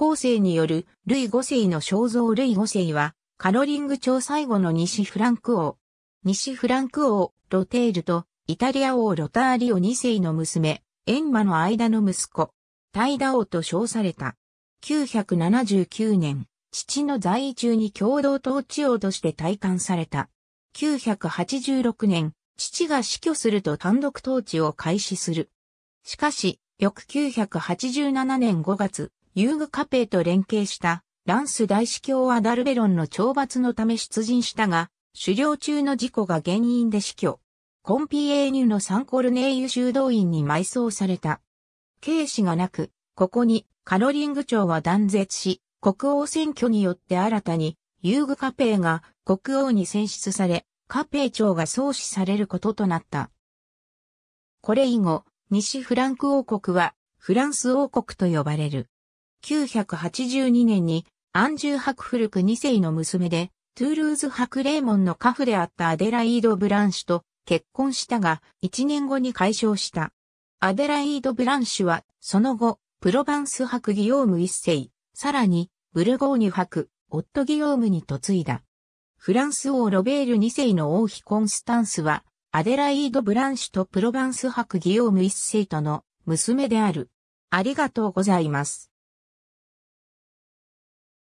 後世によるルイ5世の肖像ルイ5世は、カロリング朝最後の西フランク王。西フランク王、ロテールと、イタリア王ロターリオ2世の娘、エンマの間の息子、タイダ王と称された。979年、父の在位中に共同統治王として退官された。986年、父が死去すると単独統治を開始する。しかし、翌987年5月、ユーグ・カペーと連携したランス大司教はダルベロンの懲罰のため出陣したが、狩猟中の事故が原因で死去。コンピエーニュのサンコルネーユ修道院に埋葬された。警視がなく、ここにカロリング朝は断絶し、国王選挙によって新たに、ユーグ・カペーが国王に選出され、カペー朝が創始されることとなった。これ以後、西フランク王国は、フランス王国と呼ばれる。1982年にアンジュー・ハクフルク2世の娘で、トゥールーズ・ハクレーモンの家父であったアデライード・ブランシュと結婚したが、1年後に解消した。アデライード・ブランシュは、その後、プロバンス博ギオーム1世、さらに、ブルゴーニュ博、オットギオームに嫁いだ。フランス王ロベール2世の王妃コンスタンスは、アデライード・ブランシュとプロバンス博ギオーム1世との娘である。ありがとうございます。